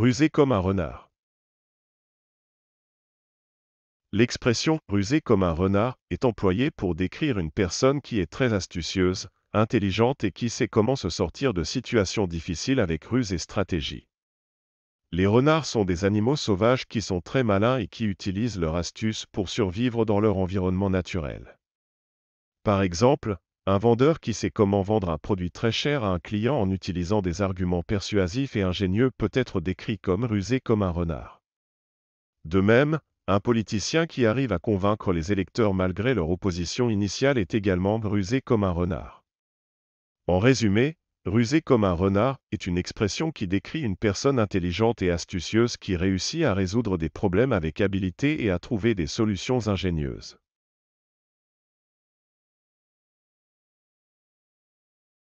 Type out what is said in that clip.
rusé comme un renard. L'expression rusé comme un renard est employée pour décrire une personne qui est très astucieuse, intelligente et qui sait comment se sortir de situations difficiles avec ruse et stratégie. Les renards sont des animaux sauvages qui sont très malins et qui utilisent leur astuce pour survivre dans leur environnement naturel. Par exemple, un vendeur qui sait comment vendre un produit très cher à un client en utilisant des arguments persuasifs et ingénieux peut être décrit comme rusé comme un renard. De même, un politicien qui arrive à convaincre les électeurs malgré leur opposition initiale est également rusé comme un renard. En résumé, rusé comme un renard est une expression qui décrit une personne intelligente et astucieuse qui réussit à résoudre des problèmes avec habileté et à trouver des solutions ingénieuses.